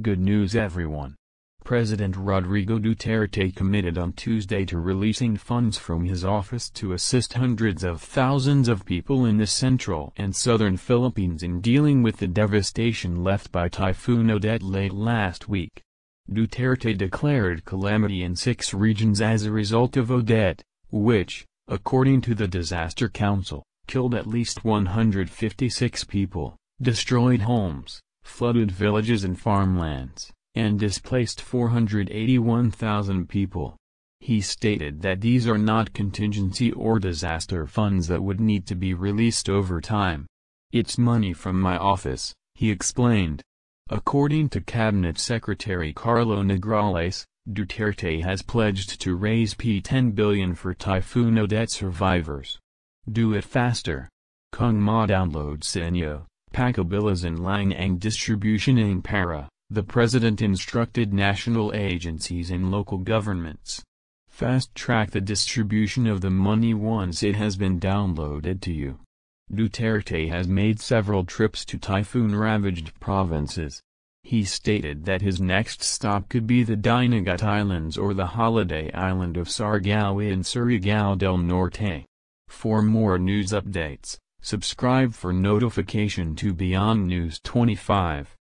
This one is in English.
Good news everyone. President Rodrigo Duterte committed on Tuesday to releasing funds from his office to assist hundreds of thousands of people in the central and southern Philippines in dealing with the devastation left by Typhoon Odette late last week. Duterte declared calamity in six regions as a result of Odette, which, according to the Disaster Council, killed at least 156 people, destroyed homes, flooded villages and farmlands, and displaced 481,000 people. He stated that these are not contingency or disaster funds that would need to be released over time. It's money from my office, he explained. According to Cabinet Secretary Carlo Negrales, Duterte has pledged to raise P10 billion for Typhoon Odette survivors. Do it faster. Kung Ma download Senyo, packabillas in Langang distribution in para, the President instructed national agencies and local governments. Fast-track the distribution of the money once it has been downloaded to you. Duterte has made several trips to typhoon-ravaged provinces. He stated that his next stop could be the Dinagat Islands or the holiday island of Sargao in Surigao del Norte. For more news updates Subscribe for notification to Beyond News 25.